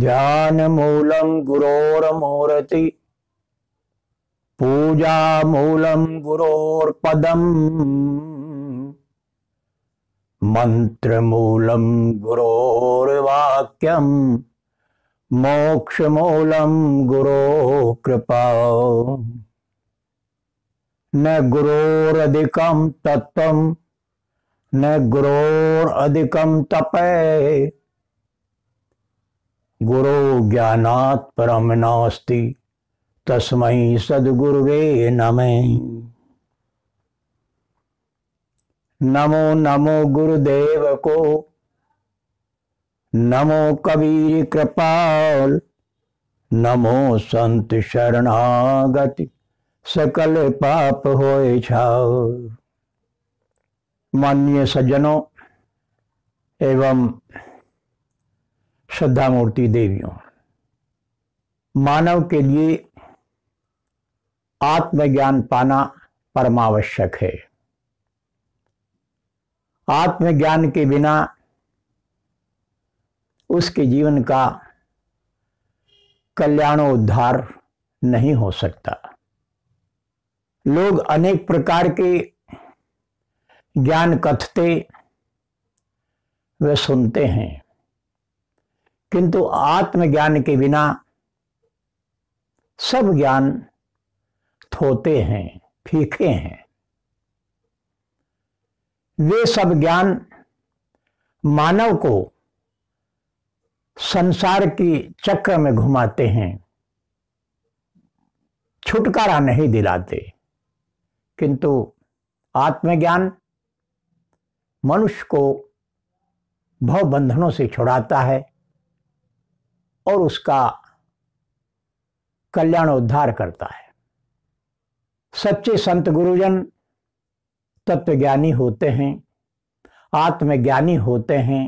ध्यानमूलं गुरोर्मूरति पूजामूलं गुरोर्पदम् मन्त्रमूलं गुरोर्वाक्यम् मोक्षमूलं कृपा न गुरोरधिकं तत्त्वं न गुरोरधिकं तपे गुरो ज्ञानात् नास्ति तस्मै सद्गुरुवे नमे नमो नमो गुरुदेव को नमो कबीर कृपाल नमो संत शरणागति सकल पाप होए छाव सज्जनों एवं श्रद्धा मूर्ति देवियों मानव के लिए आत्मज्ञान पाना परमावश्यक है आत्मज्ञान के बिना उसके जीवन का उद्धार नहीं हो सकता लोग अनेक प्रकार के ज्ञान कथते वे सुनते हैं किंतु आत्मज्ञान के बिना सब ज्ञान थोते हैं फीके हैं वे सब ज्ञान मानव को संसार की चक्र में घुमाते हैं छुटकारा नहीं दिलाते किंतु आत्मज्ञान मनुष्य को भव बंधनों से छुड़ाता है और उसका कल्याण उद्धार करता है सच्चे संत गुरुजन तत्वज्ञानी होते हैं आत्मज्ञानी होते हैं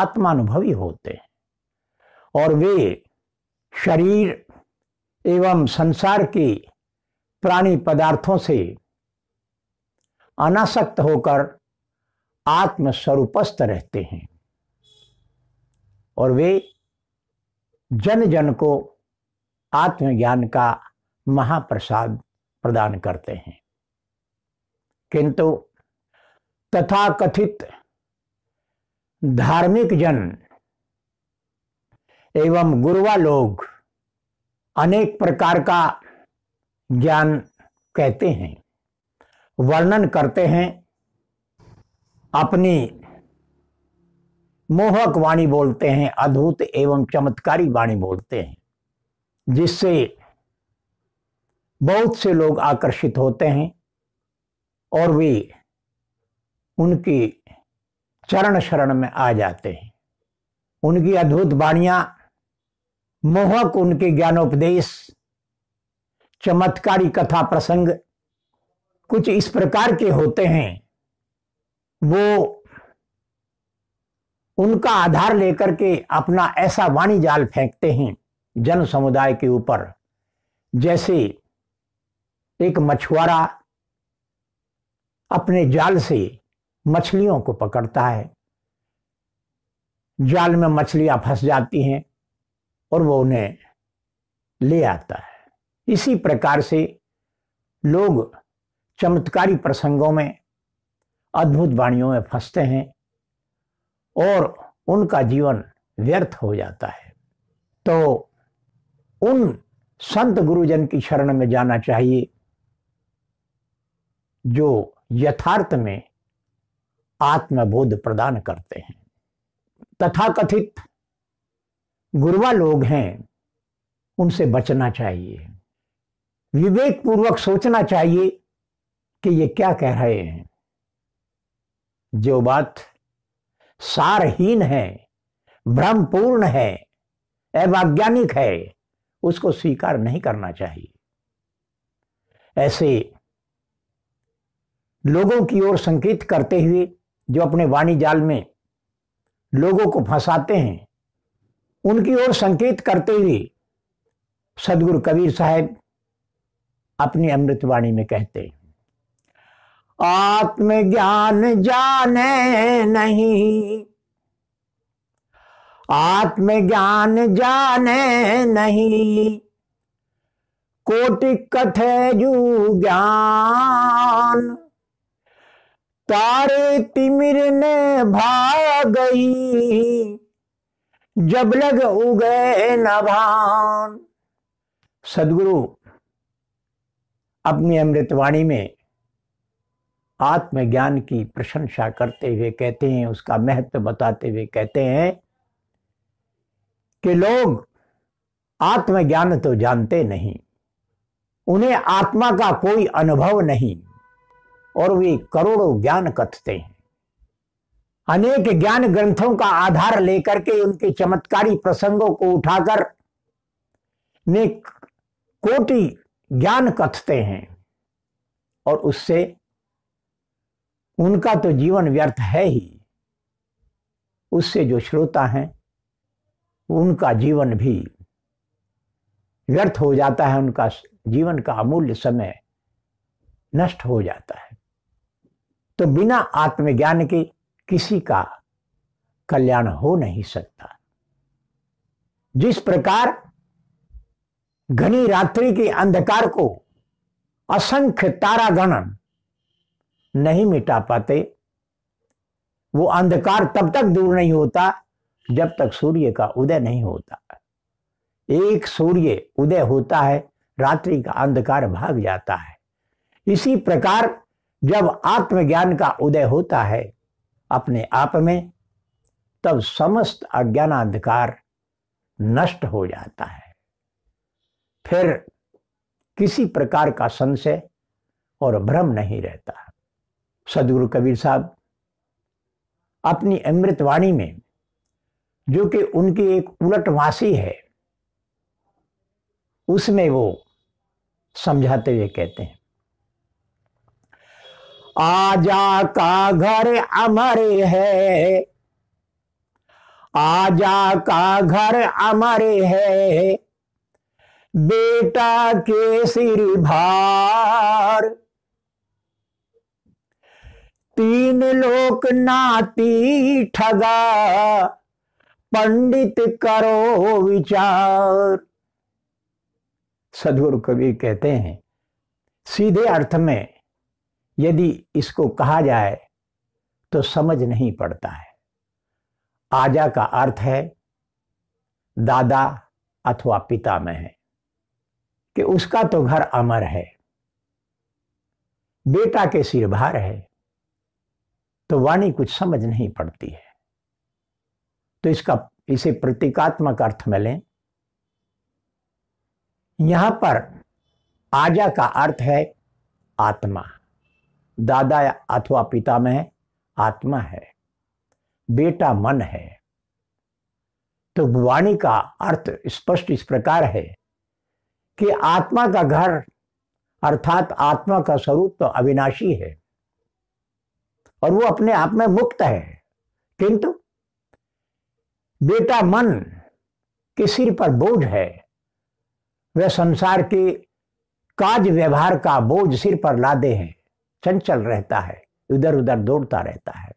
आत्मानुभवी होते हैं और वे शरीर एवं संसार के प्राणी पदार्थों से अनासक्त होकर आत्मस्वरूपस्थ रहते हैं और वे जन जन को आत्मज्ञान का महाप्रसाद प्रदान करते हैं किंतु तथा कथित धार्मिक जन एवं गुरुवा लोग अनेक प्रकार का ज्ञान कहते हैं वर्णन करते हैं अपनी मोहक वाणी बोलते हैं अद्भुत एवं चमत्कारी वाणी बोलते हैं जिससे बहुत से लोग आकर्षित होते हैं और वे उनकी चरण शरण में आ जाते हैं उनकी अद्भुत वाणिया मोहक उनके ज्ञानोपदेश चमत्कारी कथा प्रसंग कुछ इस प्रकार के होते हैं वो उनका आधार लेकर के अपना ऐसा वाणी जाल फेंकते हैं जन समुदाय के ऊपर जैसे एक मछुआरा अपने जाल से मछलियों को पकड़ता है जाल में मछलियां फंस जाती हैं और वो उन्हें ले आता है इसी प्रकार से लोग चमत्कारी प्रसंगों में अद्भुत वाणियों में फंसते हैं और उनका जीवन व्यर्थ हो जाता है तो उन संत गुरुजन की शरण में जाना चाहिए जो यथार्थ में आत्मबोध प्रदान करते हैं तथाकथित गुरुवा लोग हैं उनसे बचना चाहिए विवेक पूर्वक सोचना चाहिए कि ये क्या कह रहे हैं जो बात सारहीन है भ्रमपूर्ण है अवैज्ञानिक है उसको स्वीकार नहीं करना चाहिए ऐसे लोगों की ओर संकेत करते हुए जो अपने वाणी जाल में लोगों को फंसाते हैं उनकी ओर संकेत करते हुए सदगुरु कबीर साहब अपनी अमृतवाणी में कहते हैं आत्मज्ञान जाने नहीं आत्मज्ञान जाने नहीं कोटि जू ज्ञान तारे तिमिर ने भा गई जब लग उगे नभान सदगुरु अपनी अमृतवाणी में आत्मज्ञान की प्रशंसा करते हुए कहते हैं उसका महत्व बताते हुए कहते हैं कि लोग आत्मज्ञान तो जानते नहीं उन्हें आत्मा का कोई अनुभव नहीं और वे करोड़ों ज्ञान कथते हैं अनेक ज्ञान ग्रंथों का आधार लेकर के उनके चमत्कारी प्रसंगों को उठाकर ने कोटि ज्ञान कथते हैं और उससे उनका तो जीवन व्यर्थ है ही उससे जो श्रोता हैं उनका जीवन भी व्यर्थ हो जाता है उनका जीवन का अमूल्य समय नष्ट हो जाता है तो बिना आत्मज्ञान के किसी का कल्याण हो नहीं सकता जिस प्रकार घनी रात्रि के अंधकार को असंख्य तारागणन नहीं मिटा पाते वो अंधकार तब तक दूर नहीं होता जब तक सूर्य का उदय नहीं होता एक सूर्य उदय होता है रात्रि का अंधकार भाग जाता है इसी प्रकार जब आत्मज्ञान का उदय होता है अपने आप में तब समस्त अज्ञान अंधकार नष्ट हो जाता है फिर किसी प्रकार का संशय और भ्रम नहीं रहता है सदगुरु कबीर साहब अपनी अमृतवाणी में जो कि उनकी एक उलटवासी है उसमें वो समझाते हुए कहते हैं आजा का घर अमर है आजा का घर अमर है बेटा के सिर भार तीन लोक नाती ठगा पंडित करो विचार सदगुरु कबीर कहते हैं सीधे अर्थ में यदि इसको कहा जाए तो समझ नहीं पड़ता है आजा का अर्थ है दादा अथवा पिता में है कि उसका तो घर अमर है बेटा के सिर भार है तो वाणी कुछ समझ नहीं पड़ती है तो इसका इसे प्रतीकात्मक अर्थ में लें यहां पर आजा का अर्थ है आत्मा दादा अथवा पिता में आत्मा है बेटा मन है तो वाणी का अर्थ स्पष्ट इस प्रकार है कि आत्मा का घर अर्थात आत्मा का स्वरूप तो अविनाशी है और वो अपने आप में मुक्त है किंतु बेटा मन के सिर पर बोझ है वह संसार के काज व्यवहार का बोझ सिर पर लादे हैं चंचल रहता है इधर उधर दौड़ता रहता है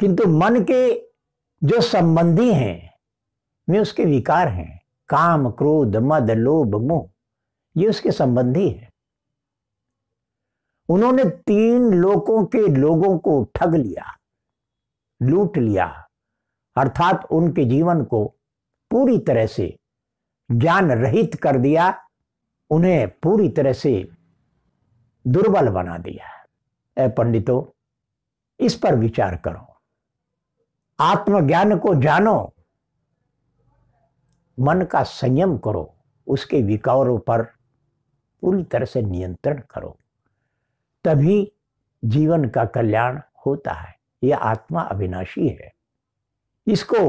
किंतु मन के जो संबंधी हैं वे उसके विकार हैं काम क्रोध मद लोभ मोह ये उसके संबंधी है उन्होंने तीन लोगों के लोगों को ठग लिया लूट लिया अर्थात उनके जीवन को पूरी तरह से ज्ञान रहित कर दिया उन्हें पूरी तरह से दुर्बल बना दिया ए पंडितों इस पर विचार करो आत्मज्ञान को जानो मन का संयम करो उसके विकारों पर पूरी तरह से नियंत्रण करो तभी जीवन का कल्याण होता है यह आत्मा अविनाशी है इसको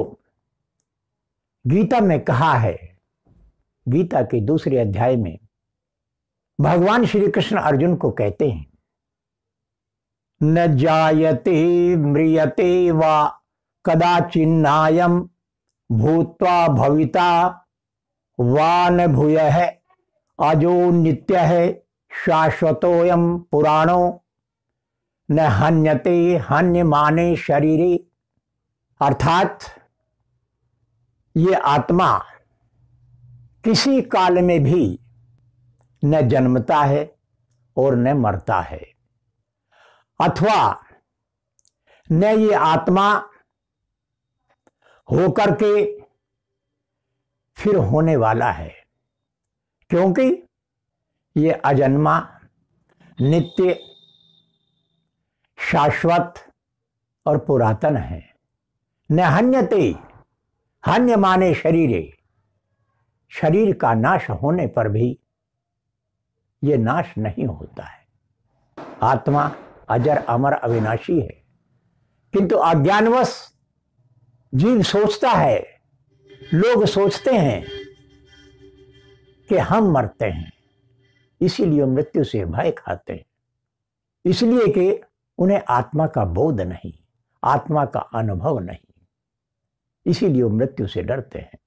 गीता में कहा है गीता के दूसरे अध्याय में भगवान श्री कृष्ण अर्जुन को कहते हैं न जायते म्रियते वा कदाचिन्नायम भूत्वा भविता वान भूय है अजो नित्य है शाश्वतोयम पुराणो न हन्यते हन्य माने शरीरे अर्थात ये आत्मा किसी काल में भी न जन्मता है और न मरता है अथवा न ये आत्मा होकर के फिर होने वाला है क्योंकि ये अजन्मा नित्य शाश्वत और पुरातन है न हन्यते हन्य माने शरीरे शरीर का नाश होने पर भी ये नाश नहीं होता है आत्मा अजर अमर अविनाशी है किंतु अज्ञानवश जीव सोचता है लोग सोचते हैं कि हम मरते हैं इसीलिए मृत्यु से भय खाते हैं इसलिए कि उन्हें आत्मा का बोध नहीं आत्मा का अनुभव नहीं इसीलिए मृत्यु से डरते हैं